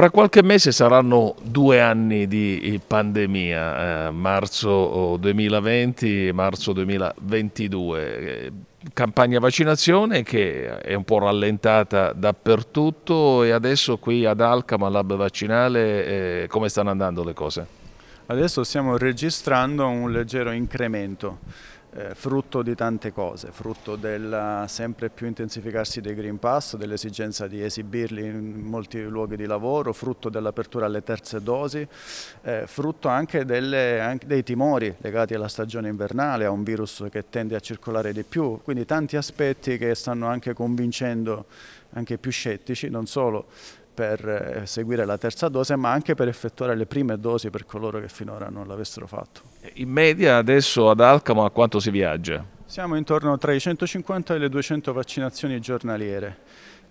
Fra qualche mese saranno due anni di eh, pandemia, eh, marzo 2020 e marzo 2022. Eh, campagna vaccinazione che è un po' rallentata dappertutto e adesso qui ad Alcama, lab vaccinale, eh, come stanno andando le cose? Adesso stiamo registrando un leggero incremento eh, frutto di tante cose, frutto del eh, sempre più intensificarsi dei Green Pass, dell'esigenza di esibirli in molti luoghi di lavoro, frutto dell'apertura alle terze dosi, eh, frutto anche, delle, anche, dei timori legati alla stagione invernale, a un virus che tende a circolare di più, quindi tanti aspetti che stanno anche convincendo anche più scettici, non solo per eh, seguire la terza dose, ma anche per effettuare le prime dosi per coloro che finora non l'avessero fatto. In media adesso ad Alcamo a quanto si viaggia? Siamo intorno tra i 150 e le 200 vaccinazioni giornaliere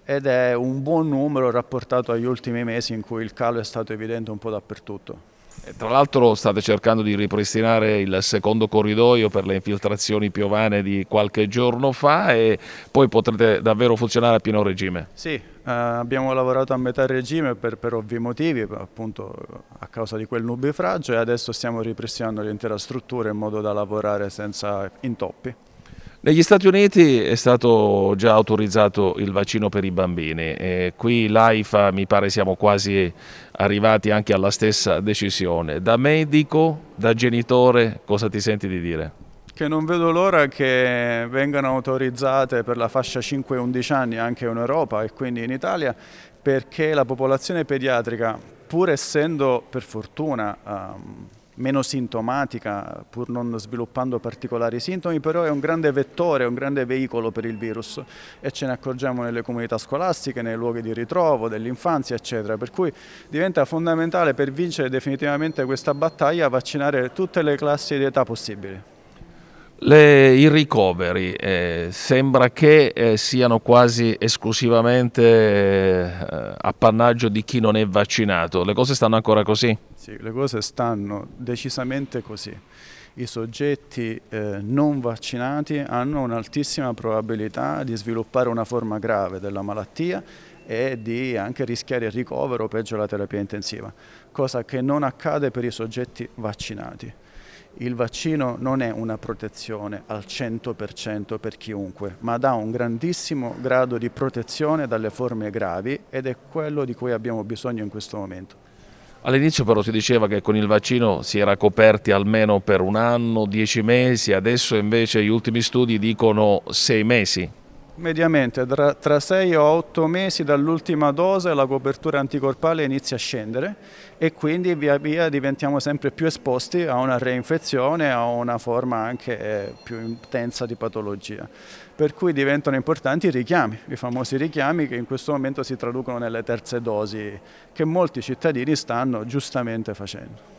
ed è un buon numero rapportato agli ultimi mesi in cui il calo è stato evidente un po' dappertutto tra l'altro state cercando di ripristinare il secondo corridoio per le infiltrazioni piovane di qualche giorno fa e poi potrete davvero funzionare a pieno regime. Sì, eh, abbiamo lavorato a metà regime per, per, ovvi motivi, appunto a causa di quel nubifragio e adesso stiamo ripristinando l'intera struttura in modo da lavorare senza intoppi. Negli Stati Uniti è stato già autorizzato il vaccino per i bambini, e qui l'AIFA mi pare siamo quasi arrivati anche alla stessa decisione. Da medico, da genitore, cosa ti senti di dire? Che non vedo l'ora che vengano autorizzate per la fascia 5-11 anni anche in Europa e quindi in Italia perché la popolazione pediatrica pur essendo per fortuna um, meno sintomatica, pur non sviluppando particolari sintomi, però è un grande vettore, un grande veicolo per il virus e ce ne accorgiamo nelle comunità scolastiche, nei luoghi di ritrovo, dell'infanzia, eccetera. Per cui diventa fondamentale per vincere definitivamente questa battaglia vaccinare tutte le classi di età possibili. Le, I ricoveri eh, sembra che eh, siano quasi esclusivamente eh, appannaggio di chi non è vaccinato. Le cose stanno ancora così? Sì, le cose stanno decisamente così. I soggetti eh, non vaccinati hanno un'altissima probabilità di sviluppare una forma grave della malattia e di anche rischiare il ricovero o peggio la terapia intensiva, cosa che non accade per i soggetti vaccinati il vaccino non è una protezione al 100% per chiunque, ma dà un grandissimo grado di protezione dalle forme gravi ed è quello di cui abbiamo bisogno in questo momento. All'inizio però si diceva che con il vaccino si era coperti almeno per un anno, dieci mesi, adesso invece gli ultimi studi dicono sei mesi. Mediamente tra, tra 6 o 8 mesi dall'ultima dose la copertura anticorpale inizia a scendere e quindi via via diventiamo sempre più esposti a una reinfezione, a una forma anche eh, più intensa di patologia. Per cui diventano importanti i richiami, i famosi richiami che in questo momento si traducono nelle terze dosi che molti cittadini stanno giustamente facendo.